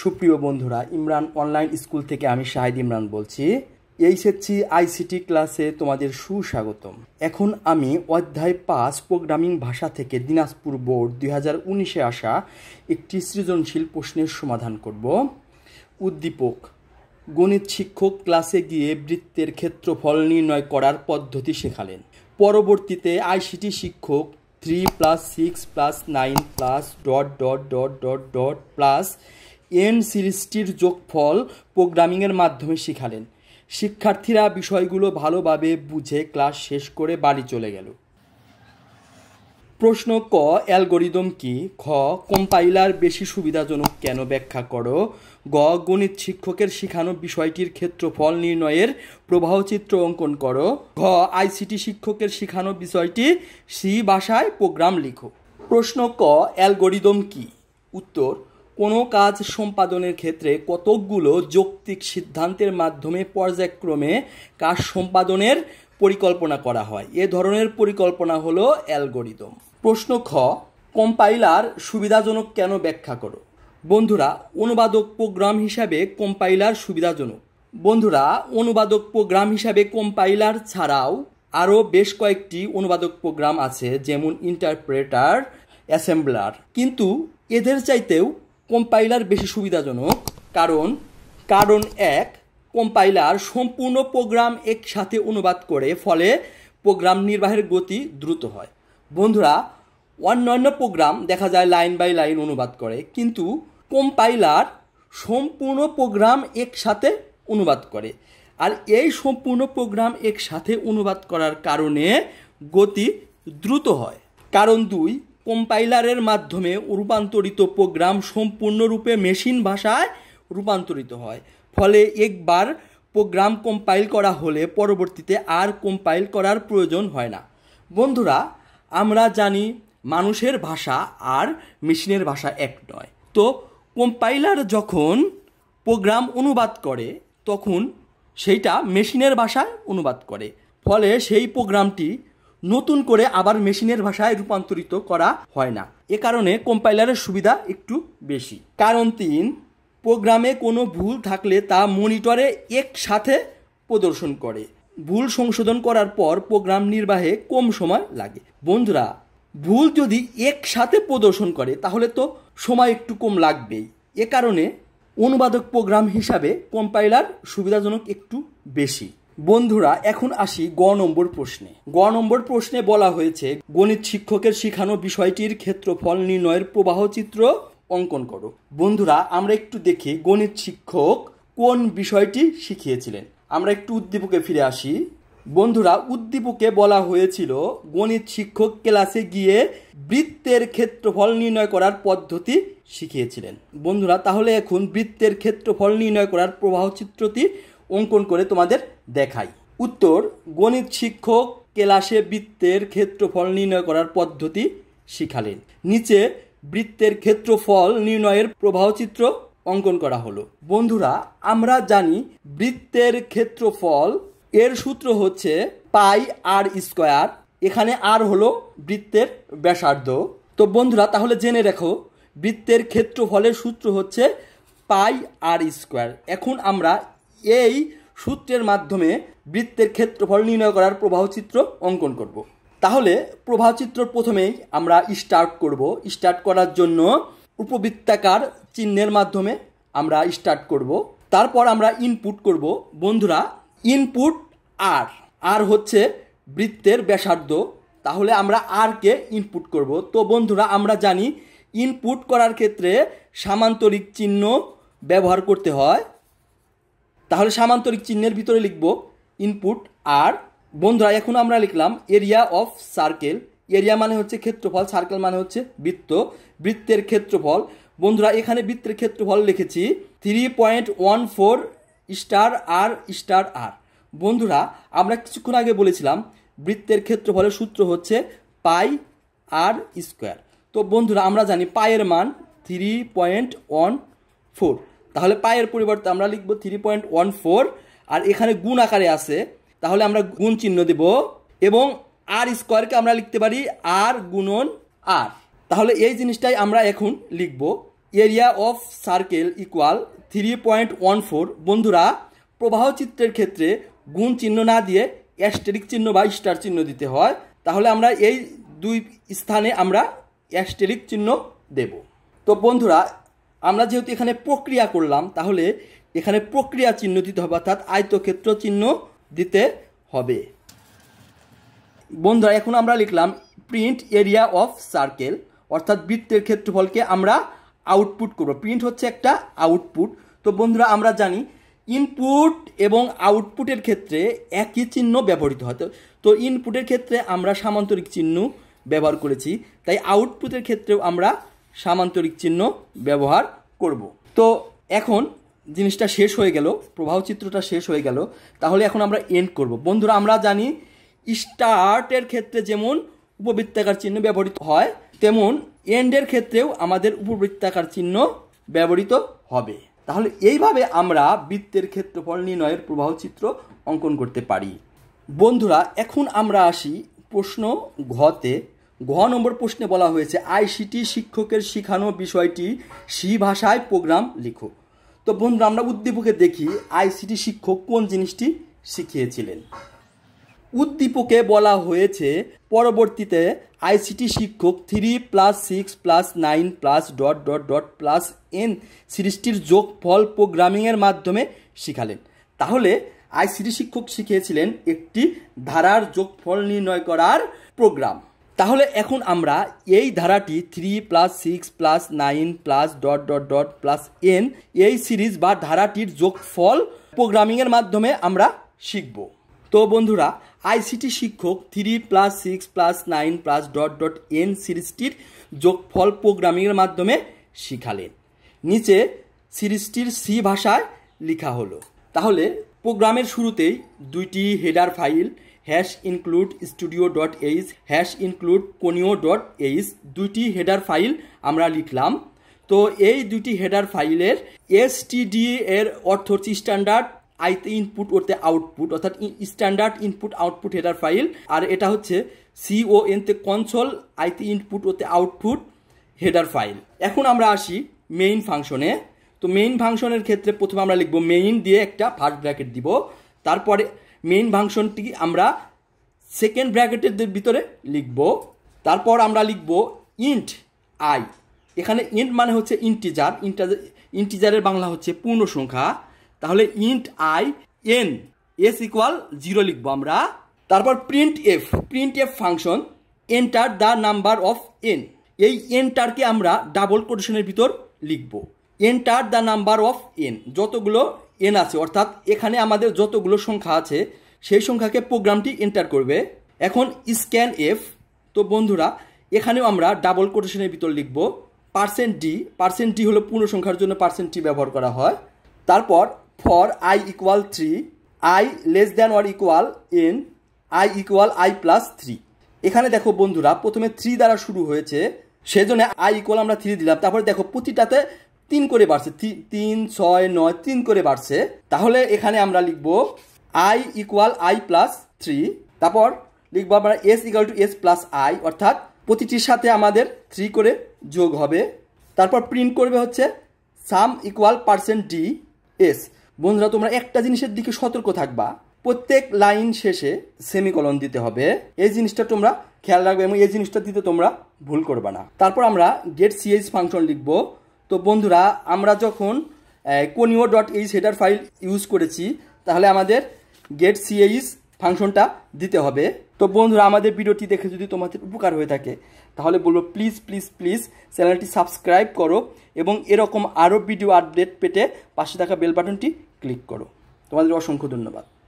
সুপ্রিয় বন্ধুরা Imran online school থেকে আমি শাহিদ ইমরান বলছি এইচএসসি আইসিটি ক্লাসে তোমাদের সুস্বাগতম এখন আমি অধ্যায় পাঁচ প্রোগ্রামিং ভাষা থেকে দিনাজপুর বোর্ড দুই হাজার উনিশে আসা একটি সৃজনশীল প্রশ্নের সমাধান করব উদ্দীপক গণিত শিক্ষক ক্লাসে গিয়ে বৃত্তের ক্ষেত্রফল নির্ণয় করার পদ্ধতি শেখালেন পরবর্তীতে আইসিটি শিক্ষক three plus six plus nine plus dot dot dot dot dot plus N সিরিজটির যোগফল প্রোগ্রামিংয়ের মাধ্যমে শিখালেন শিক্ষার্থীরা বিষয়গুলো ভালোভাবে বুঝে ক্লাস শেষ করে বাড়ি চলে গেল প্রশ্ন ক অ্যালগোরিদম কি খ কম্পাইলার বেশি সুবিধাজনক কেন ব্যাখ্যা করো গ গণিত শিক্ষকের শিখানো বিষয়টির ক্ষেত্রফল নির্ণয়ের প্রবাহচিত্র অঙ্কন করো ঘ আইসিটি শিক্ষকের শিখানো বিষয়টি সি ভাষায় প্রোগ্রাম লিখো প্রশ্ন ক অ্যালগোরিদম কি উত্তর কোনো কাজ সম্পাদনের ক্ষেত্রে কতকগুলো যৌক্তিক সিদ্ধান্তের মাধ্যমে পর্যায়ক্রমে কাজ সম্পাদনের পরিকল্পনা করা হয় এ ধরনের পরিকল্পনা হলো অ্যালগোরিদম প্রশ্ন খ কম্পাইলার সুবিধাজনক কেন ব্যাখ্যা করো বন্ধুরা অনুবাদক প্রোগ্রাম হিসাবে কম্পাইলার সুবিধাজনক বন্ধুরা অনুবাদক প্রোগ্রাম হিসাবে কম্পাইলার ছাড়াও আরও বেশ কয়েকটি অনুবাদক প্রোগ্রাম আছে যেমন ইন্টারপ্রেটার অ্যাসেম্বলার কিন্তু এদের চাইতেও কম্পাইলার বেশি সুবিধাজনক কারণ কারণ এক কম্পাইলার সম্পূর্ণ প্রোগ্রাম একসাথে অনুবাদ করে ফলে প্রোগ্রাম নির্বাহের গতি দ্রুত হয় বন্ধুরা অন্যান্য প্রোগ্রাম দেখা যায় লাইন বাই লাইন অনুবাদ করে কিন্তু কম্পাইলার সম্পূর্ণ প্রোগ্রাম একসাথে অনুবাদ করে আর এই সম্পূর্ণ প্রোগ্রাম একসাথে অনুবাদ করার কারণে গতি দ্রুত হয় কারণ দুই কম্পাইলারের মাধ্যমে রূপান্তরিত প্রোগ্রাম সম্পূর্ণরূপে মেশিন ভাষায় রূপান্তরিত হয় ফলে একবার প্রোগ্রাম কম্পাইল করা হলে পরবর্তীতে আর কম্পাইল করার প্রয়োজন হয় না বন্ধুরা আমরা জানি মানুষের ভাষা আর মেশিনের ভাষা এক নয় তো কম্পাইলার যখন প্রোগ্রাম অনুবাদ করে তখন সেইটা মেশিনের ভাষায় অনুবাদ করে ফলে সেই প্রোগ্রামটি নতুন করে আবার মেশিনের ভাষায় রূপান্তরিত করা হয় না এ কারণে কম্পাইলারের সুবিধা একটু বেশি কারণ তিন প্রোগ্রামে কোনো ভুল থাকলে তা মনিটরে একসাথে প্রদর্শন করে ভুল সংশোধন করার পর প্রোগ্রাম নির্বাহে কম সময় লাগে বন্ধুরা ভুল যদি একসাথে প্রদর্শন করে তাহলে তো সময় একটু কম লাগবেই এ কারণে অনুবাদক প্রোগ্রাম হিসাবে কম্পাইলার সুবিধাজনক একটু বেশি বন্ধুরা এখন আসি গ নম্বর প্রশ্নে গ নম্বর প্রশ্নে বলা হয়েছে গণিত শিক্ষকের শিখানো বিষয়টির ক্ষেত্রফল নির্ণয়ের প্রবাহ চিত্র অঙ্কন করো বন্ধুরা আমরা একটু দেখি গণিত শিক্ষক কোন বিষয়টি শিখিয়েছিলেন আমরা একটু উদ্দীপকে ফিরে আসি বন্ধুরা উদ্দীপকে বলা হয়েছিল গণিত শিক্ষক ক্লাসে গিয়ে বৃত্তের ক্ষেত্রফল নির্ণয় করার পদ্ধতি শিখিয়েছিলেন বন্ধুরা তাহলে এখন বৃত্তের ক্ষেত্রফল নির্ণয় করার প্রবাহ চিত্রটি অঙ্কন করে তোমাদের দেখাই উত্তর গণিত শিক্ষক ক্লাসে বৃত্তের ক্ষেত্রফল নির্ণয় করার পদ্ধতি শিখালেন নিচে বৃত্তের ক্ষেত্রফল নির্ণয়ের প্রবাহচিত্র অঙ্কন করা হলো বন্ধুরা আমরা জানি বৃত্তের ক্ষেত্রফল এর সূত্র হচ্ছে পাই আর স্কোয়ার এখানে আর হলো বৃত্তের ব্যাসার্ধ তো বন্ধুরা তাহলে জেনে রেখো বৃত্তের ক্ষেত্রফলের সূত্র হচ্ছে পাই আর স্কোয়ার এখন আমরা এই সূত্রের মাধ্যমে বৃত্তের ক্ষেত্রফল নির্ণয় করার প্রবাহচিত্র অঙ্কন করব। তাহলে প্রবাহচিত্র প্রথমেই আমরা স্টার্ট করব স্টার্ট করার জন্য উপবৃত্তাকার চিহ্নের মাধ্যমে আমরা স্টার্ট করব তারপর আমরা ইনপুট করব বন্ধুরা ইনপুট আর আর হচ্ছে বৃত্তের ব্যাসার্ধ তাহলে আমরা আরকে ইনপুট করব তো বন্ধুরা আমরা জানি ইনপুট করার ক্ষেত্রে সামান্তরিক চিহ্ন ব্যবহার করতে হয় তাহলে সামান্তরিক চিহ্নের ভিতরে লিখব ইনপুট আর বন্ধুরা এখন আমরা লিখলাম এরিয়া অফ সার্কেল এরিয়া মানে হচ্ছে ক্ষেত্রফল সার্কেল মানে হচ্ছে বৃত্ত বৃত্তের ক্ষেত্রফল বন্ধুরা এখানে বৃত্তের ক্ষেত্রফল লিখেছি three point one four star R star R বন্ধুরা আমরা কিছুক্ষণ আগে বলেছিলাম বৃত্তের ক্ষেত্রফলের সূত্র হচ্ছে পাই আর স্কোয়ার তো বন্ধুরা আমরা জানি পায়ের মান থ্রি পয়েন্ট ওয়ান ফোর তাহলে পায়ের পরিবর্তে আমরা লিখব থ্রি পয়েন্ট ওয়ান ফোর আর এখানে গুণ আকারে আছে তাহলে আমরা গুণ চিহ্ন দেব এবং আর স্কোয়ারকে আমরা লিখতে পারি আর গুণন আর তাহলে এই জিনিসটাই আমরা এখন লিখব area of circle equal three point one four বন্ধুরা প্রবাহ চিত্রের ক্ষেত্রে গুণ চিহ্ন না দিয়ে অ্যাস্টেরিক চিহ্ন বা স্টার চিহ্ন দিতে হয় তাহলে আমরা এই দুই স্থানে আমরা অ্যাস্টেরিক চিহ্ন দেব তো বন্ধুরা আমরা যেহেতু এখানে প্রক্রিয়া করলাম তাহলে এখানে প্রক্রিয়া চিহ্ন দিতে হবে অর্থাৎ আয়তক্ষেত্র চিহ্ন দিতে হবে বন্ধুরা এখন আমরা লিখলাম প্রিন্ট এরিয়া অফ সার্কেল অর্থাৎ বৃত্তের ক্ষেত্রফলকে আমরা আউটপুট করব প্রিন্ট হচ্ছে একটা আউটপুট তো বন্ধুরা আমরা জানি ইনপুট এবং আউটপুটের ক্ষেত্রে একই চিহ্ন ব্যবহৃত হয় তো ইনপুটের ক্ষেত্রে আমরা সামান্তরিক চিহ্ন ব্যবহার করেছি তাই আউটপুটের ক্ষেত্রেও আমরা সামান্তরিক চিহ্ন ব্যবহার করব তো এখন জিনিসটা শেষ হয়ে গেল প্রবাহ চিত্রটা শেষ হয়ে গেল তাহলে এখন আমরা এন্ড করব বন্ধুরা আমরা জানি স্টার্টের ক্ষেত্রে যেমন উপবৃত্তাকার চিহ্ন ব্যবহৃত হয় তেমন এন্ডের ক্ষেত্রেও আমাদের উপবৃত্তাকার চিহ্ন ব্যবহৃত হবে তাহলে এইভাবে আমরা বৃত্তের ক্ষেত্রফল নির্ণয়ের প্রবাহ চিত্র অঙ্কন করতে পারি বন্ধুরা এখন আমরা আসি প্রশ্ন ঘতে ঘ নম্বর প্রশ্নে বলা হয়েছে আইসিটি শিক্ষকের শিখানো বিষয়টি সি ভাষায় প্রোগ্রাম লিখো তো বন্ধুরা আমরা উদ্দীপকে দেখি আইসিটি শিক্ষক কোন জিনিসটি শিখিয়েছিলেন উদ্দীপকে বলা হয়েছে পরবর্তীতে আইসিটি শিক্ষক three plus six plus nine plus dot dot dot plus N সিরিজটির যোগফল প্রোগ্রামিংয়ের মাধ্যমে শিখালেন তাহলে আইসিটি শিক্ষক শিখিয়েছিলেন একটি ধারার যোগফল নির্ণয় করার প্রোগ্রাম তাহলে এখন আমরা এই ধারাটি three plus six plus nine plus dot dot dot plus N এই সিরিজ বা ধারাটির যোগফল প্রোগ্রামিংয়ের মাধ্যমে আমরা শিখব তো বন্ধুরা আইসিটি শিক্ষক three plus six plus nine plus dot dot N সিরিজটির যোগফল প্রোগ্রামিংয়ের মাধ্যমে শিখালেন নিচে সিরিজটির সি ভাষায় লেখা হলো তাহলে প্রোগ্রামের শুরুতেই দুইটি header file hash include studio dot H hash include conio dot H দুইটি হেডার ফাইল আমরা লিখলাম তো এই দুইটি হেডার ফাইলের এসটিডি এর অর্থ হচ্ছে স্ট্যান্ডার্ড আইতে ইনপুট ওতে আউটপুট অর্থাৎ standard input output header file আর এটা হচ্ছে সিও এনতে কনসোল আইতে ইনপুট ওতে আউটপুট হেডার ফাইল এখন আমরা আসি মেইন ফাংশনে তো মেইন ফাংশনের ক্ষেত্রে প্রথমে আমরা লিখব মেইন দিয়ে একটা ফার্স্ট ব্র্যাকেট দিব তারপরে মেইন ফাংশনটি আমরা সেকেন্ড ব্র্যাকেটের ভিতরে লিখব তারপর আমরা লিখব ইন্ট আই এখানে ইন্ট মানে হচ্ছে ইন্টিজার ইন্টাজার ইন্টিজারের বাংলা হচ্ছে পূর্ণ সংখ্যা তাহলে int i n s equal zero লিখবো আমরা তারপর print f print f function enter the number of n এই এনটারকে আমরা ডাবল কোটেশনের ভিতর লিখব enter the number of n যতগুলো এন আছে অর্থাৎ এখানে আমাদের যতগুলো সংখ্যা আছে সেই সংখ্যাকে প্রোগ্রামটি এন্টার করবে এখন স্ক্যান এফ তো বন্ধুরা এখানেও আমরা ডাবল কোটেশনের ভিতর লিখব পার্সেন্ট ডি পার্সেন্ট ডি হলো পূর্ণ সংখ্যার জন্য পার্সেন্ট টি ব্যবহার করা হয় তারপর for i equal three i less than or equal n i equal i plus three এখানে দেখো বন্ধুরা প্রথমে থ্রি দ্বারা শুরু হয়েছে সেজন্য আই ইকুয়াল আমরা থ্রি দিলাম তারপরে দেখো প্রতিটাতে তিন করে বাড়ছে তিন ছয় নয় তিন করে বাড়ছে তাহলে এখানে আমরা লিখব i equal i plus three তারপর লিখবো আমরা s equal to s plus i অর্থাৎ প্রতিটির সাথে আমাদের থ্রি করে যোগ হবে তারপর প্রিন্ট করবে হচ্ছে sum equal percent d s বন্ধুরা তোমরা একটা জিনিসের দিকে সতর্ক থাকবা প্রত্যেক লাইন শেষে সেমিকলন দিতে হবে এই জিনিসটা তোমরা খেয়াল রাখবে এবং এই জিনিসটা দিতে তোমরা ভুল করবে না তারপর আমরা গেট সিএইচ ফাংশন লিখবো তো বন্ধুরা আমরা যখন conio dot h header file use করেছি তাহলে আমাদের গেট সিএইচ ফাংশনটা দিতে হবে তো বন্ধুরা আমাদের ভিডিওটি দেখে যদি তোমাদের উপকার হয়ে থাকে তাহলে বলবো প্লিজ প্লিজ প্লিজ চ্যানেলটি সাবস্ক্রাইব করো এবং এরকম আরও ভিডিও আপডেট পেতে পাশে থাকা বেল বাটনটি ক্লিক করো তোমাদের অসংখ্য ধন্যবাদ